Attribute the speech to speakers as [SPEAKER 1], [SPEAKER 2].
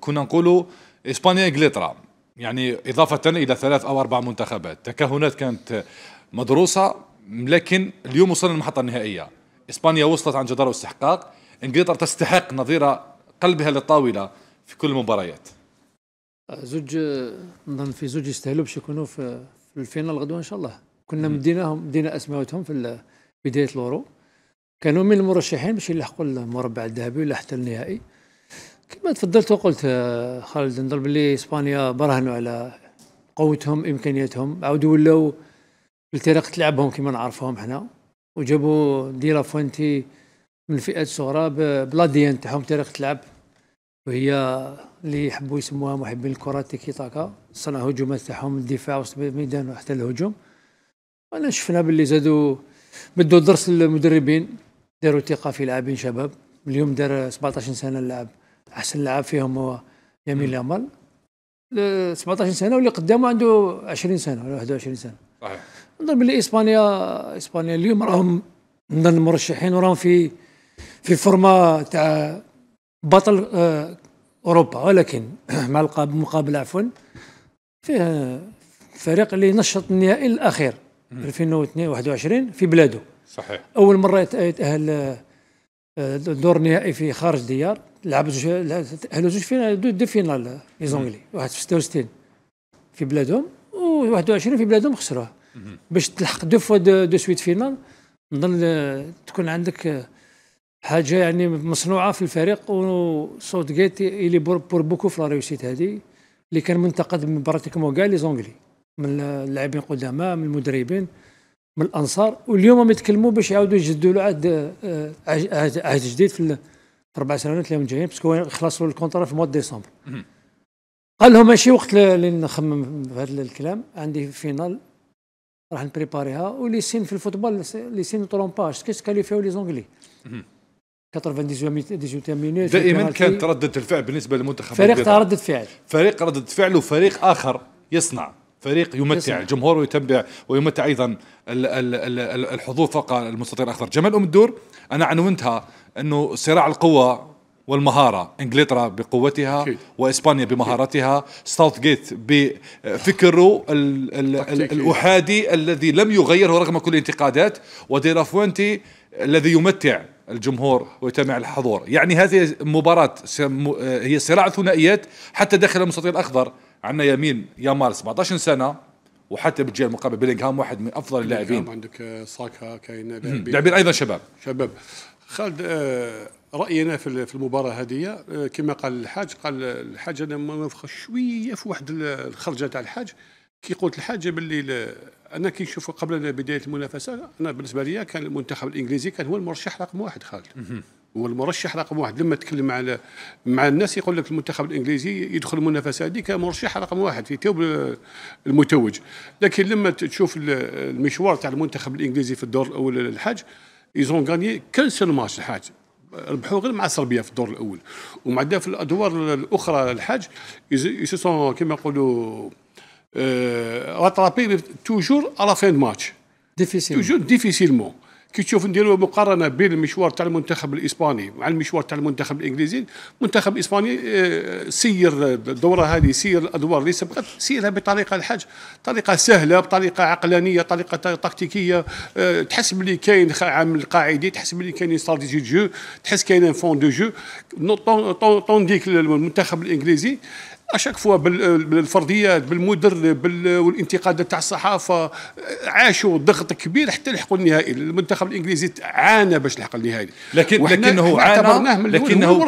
[SPEAKER 1] كنا نقولوا اسبانيا انجلترا يعني اضافه الى ثلاث او اربع منتخبات تكهنات كانت مدروسه لكن اليوم وصلنا للمحطه النهائيه اسبانيا وصلت عن جدار واستحقاق انجلترا تستحق نظيره قلبها للطاوله في كل المباريات
[SPEAKER 2] زوج نظن في زوج يستاهلوا باش يكونوا في الفينال غدوه ان شاء الله كنا مديناهم مدينا اسماءهم في بدايه الورو كانوا من المرشحين باش يلحقوا المربع الذهبي ولا حتى النهائي كما تفضلت وقلت آه، خالد نضرب باللي اسبانيا برهنوا على قوتهم امكانياتهم عاودوا ولاو بالطريقة لعبهم كما نعرفوهم حنا وجابوا ديرا فوانتي من الفئات الصغرى بلاديان تاعهم طريقه لعب وهي اللي يحبوا يسموها محبين الكره تيكي تاكا صنع هجومات تاعهم الدفاع وسط الميدان وحتى الهجوم وانا شفنا باللي زادوا بدوا درس المدربين داروا ثقه في لاعبين شباب اليوم دار 17 سنه اللاعب احسن لاعب فيهم هو يمين يامال 17 سنه واللي قدامه عنده 20 سنه ولا 21 سنه صحيح نظن باللي اسبانيا اسبانيا اليوم راهم من المرشحين وراهم في في فورما تاع بطل آه، اوروبا ولكن مع المقابل عفوا فيه فريق اللي نشط النهائي الاخير 2022 في بلاده صحيح اول مره يتاهل دور نهائي في خارج ديار لعب جوج هلو جوج فينا دو, دي فينال لي زونغلي واحد في 66 في بلادهم و 21 في بلادهم خسروه باش تلحق دو فوا دو, سويت فينال نظن تكون عندك حاجه يعني مصنوعه في الفريق صوت جيت اللي بور بوكو في لا ريوسيت هذه اللي كان منتقد من براتيكمون كاع لي زونغلي من اللاعبين القدامى من المدربين من الانصار واليوم يتكلموا باش يعاودوا يجدوا له آه، عهد عهد جديد في الاربع سنوات اللي جايين باسكو خلصوا الكونترا في موا ديسمبر قال لهم ماشي وقت اللي نخمم في هذا الكلام عندي فينال راح نبريباريها ولي سين في الفوتبول لي سين طرومباج كيس كاليفيو لي زونغلي 98 مينوت دائما كانت
[SPEAKER 1] ردة الفعل بالنسبة للمنتخب فريق ردة فعل فريق ردة فعل وفريق آخر يصنع فريق يمتع الجمهور ويتبع ويمتع ايضا الحضور فوق المستطيل الاخضر جمال ام الدور انا عنونتها انه صراع القوى والمهارة انجلترا بقوتها واسبانيا بمهارتها ساوث جيت بفكره الاحادي الذي لم يغيره رغم كل الانتقادات وديلافوينتي الذي يمتع الجمهور ويتمع الحضور يعني هذه مباراة هي صراع ثنائيات حتى داخل المستطيل الأخضر عندنا يمين يامال 17 سنه وحتى بالجهه المقابله بيلينغهام واحد من افضل اللاعبين
[SPEAKER 3] عندك آه، ساكا كاين لاعبين ايضا شباب شباب خالد آه، راينا في المباراه هذه آه، كما قال الحاج قال الحاج انا موافق شويه في واحد الخرجه تاع الحاج كي قلت الحاج باللي انا كي نشوف قبل بدايه المنافسه انا بالنسبه لي كان المنتخب الانجليزي كان هو المرشح رقم واحد خالد والمرشح رقم واحد لما تكلم على مع الناس يقول لك المنتخب الانجليزي يدخل المنافسه هذيك مرشح رقم واحد في توب المتوج لكن لما تشوف المشوار تاع المنتخب الانجليزي في الدور الاول الحاج ايزون غاني كل سنه ماتش الحاج ربحوا غير مع صربيا في الدور الاول ومع في الادوار الاخرى الحاج يسون كما نقولوا راترابي توجور على فين ماتش ديفيسيل توجور ديفيسيلمون كي تشوف نديروا مقارنه بين المشوار تاع المنتخب الاسباني مع المشوار تاع المنتخب الانجليزي المنتخب الاسباني آه، سير الدوره هذه سير الادوار اللي سبقت سيرها بطريقه الحج طريقه سهله بطريقه عقلانيه طريقه تكتيكيه آه، تحس بلي كاين عامل قاعدي تحس بلي كاين استراتيجي جو تحس كاين فون دو جو طونديك المنتخب الانجليزي اشاك فوا بالفرضيات بالمدرب والانتقادات تاع الصحافه عاشوا ضغط كبير حتى لحقوا النهائي المنتخب الانجليزي عانى باش لحق النهائي لكن لكنه عانى لكنه